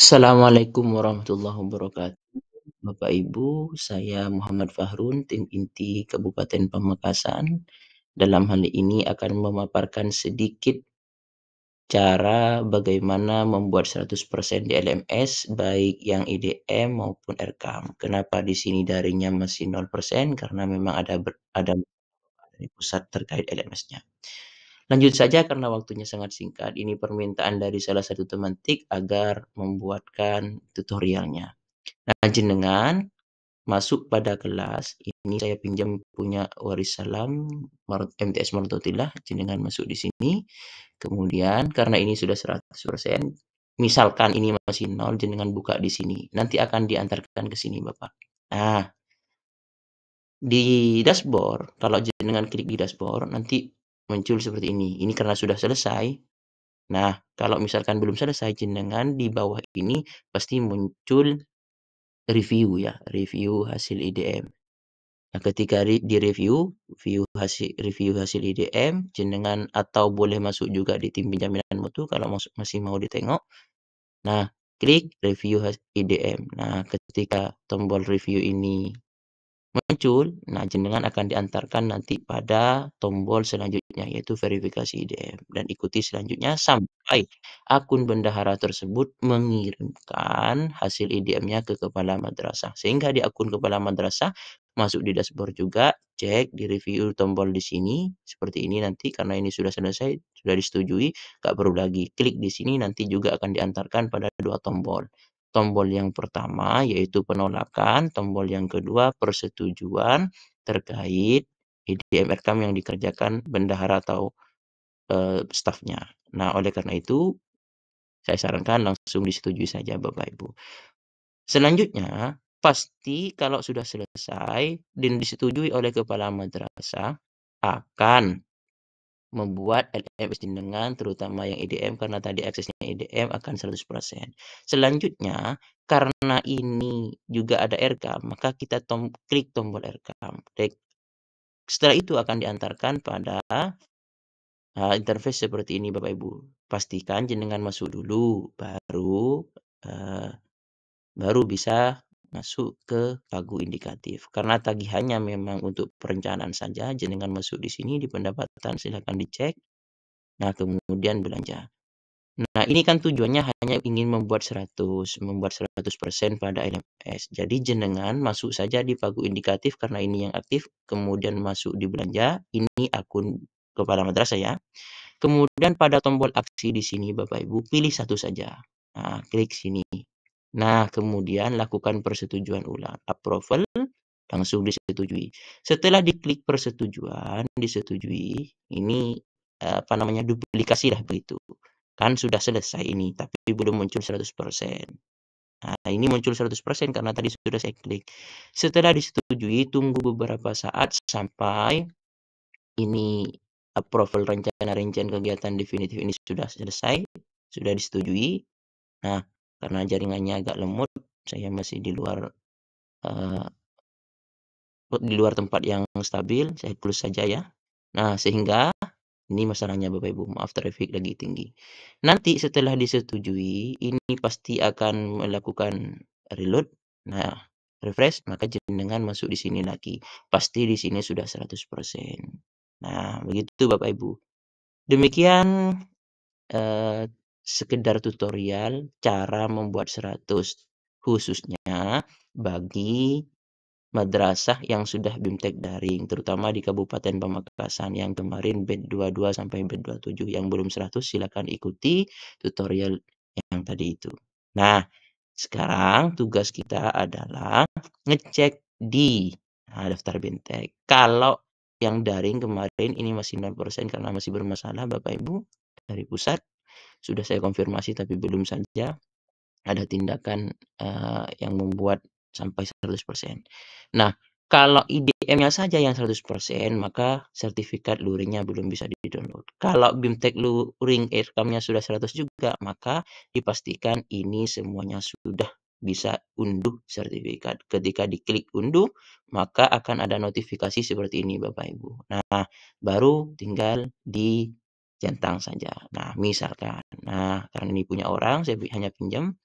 Assalamualaikum warahmatullahi wabarakatuh. Bapak Ibu, saya Muhammad Fahrun, tim inti Kabupaten Pamekasan. Dalam hal ini akan memaparkan sedikit cara bagaimana membuat 100% di LMS baik yang IDM maupun RKAM. Kenapa di sini darinya masih 0%? Karena memang ada ada pusat terkait LMS-nya. Lanjut saja karena waktunya sangat singkat. Ini permintaan dari salah satu teman TIK agar membuatkan tutorialnya. Nah, jenengan masuk pada kelas ini saya pinjam punya waris salam MTS Martotilah jenengan masuk di sini kemudian karena ini sudah 100% misalkan ini masih nol jenengan buka di sini nanti akan diantarkan ke sini Bapak nah di dashboard kalau jenengan klik di dashboard nanti muncul seperti ini. Ini karena sudah selesai. Nah, kalau misalkan belum selesai jenengan di bawah ini pasti muncul review ya, review hasil IDM. Nah, ketika di review, view hasil review hasil IDM, jenengan atau boleh masuk juga di tim penjaminan mutu kalau masih mau ditengok. Nah, klik review IDM. Nah, ketika tombol review ini muncul, nah jenengan akan diantarkan nanti pada tombol selanjutnya yaitu verifikasi IDM dan ikuti selanjutnya sampai akun bendahara tersebut mengirimkan hasil IDM-nya ke kepala madrasah. Sehingga di akun kepala madrasah masuk di dashboard juga, cek di review tombol di sini seperti ini nanti karena ini sudah selesai, sudah disetujui, gak perlu lagi klik di sini nanti juga akan diantarkan pada dua tombol. Tombol yang pertama yaitu penolakan, tombol yang kedua persetujuan terkait IDM e rekam yang dikerjakan bendahara atau e, eh, stafnya. Nah, oleh karena itu saya sarankan langsung disetujui saja Bapak Ibu. Selanjutnya, pasti kalau sudah selesai dan disetujui oleh kepala madrasah akan membuat LMS jenengan terutama yang IDM e karena tadi aksesnya IDM e akan 100%. Selanjutnya karena ini juga ada RK, maka kita tom klik tombol RK. Setelah itu akan diantarkan pada uh, interface seperti ini Bapak Ibu. Pastikan jenengan masuk dulu baru uh, baru bisa masuk ke pagu indikatif. Karena tagihannya memang untuk perencanaan saja, jenengan masuk di sini di pendapatan silahkan dicek. Nah, kemudian belanja. Nah, ini kan tujuannya hanya ingin membuat 100, membuat 100% pada LMS. Jadi jenengan masuk saja di pagu indikatif karena ini yang aktif, kemudian masuk di belanja, ini akun kepala madrasah ya. Kemudian pada tombol aksi di sini Bapak Ibu, pilih satu saja. Nah, klik sini. Nah, kemudian lakukan persetujuan ulang. Approval langsung disetujui. Setelah diklik persetujuan, disetujui, ini eh, apa namanya duplikasi lah begitu. Kan sudah selesai ini, tapi belum muncul 100%. Nah, ini muncul 100% karena tadi sudah saya klik. Setelah disetujui, tunggu beberapa saat sampai ini approval rencana-rencana kegiatan definitif ini sudah selesai, sudah disetujui. Nah, karena jaringannya agak lemot saya masih di luar uh, di luar tempat yang stabil saya close saja ya nah sehingga ini masalahnya Bapak Ibu maaf traffic lagi tinggi nanti setelah disetujui ini pasti akan melakukan reload nah refresh maka jenengan masuk di sini lagi pasti di sini sudah 100% nah begitu Bapak Ibu demikian uh, sekedar tutorial cara membuat 100 khususnya bagi madrasah yang sudah bimtek daring terutama di Kabupaten Pamekasan yang kemarin bed 22 sampai bed 27 yang belum 100 silakan ikuti tutorial yang tadi itu. Nah, sekarang tugas kita adalah ngecek di nah, daftar bimtek. Kalau yang daring kemarin ini masih 9% karena masih bermasalah Bapak Ibu dari pusat sudah saya konfirmasi tapi belum saja ada tindakan uh, yang membuat sampai 100%. Nah, kalau IDM-nya saja yang 100%, maka sertifikat luringnya belum bisa di-download. Kalau BIMTEK luring EKAM-nya sudah 100 juga, maka dipastikan ini semuanya sudah bisa unduh sertifikat. Ketika diklik unduh, maka akan ada notifikasi seperti ini Bapak Ibu. Nah, baru tinggal di centang saja. Nah, misalkan, nah karena ini punya orang, saya hanya pinjam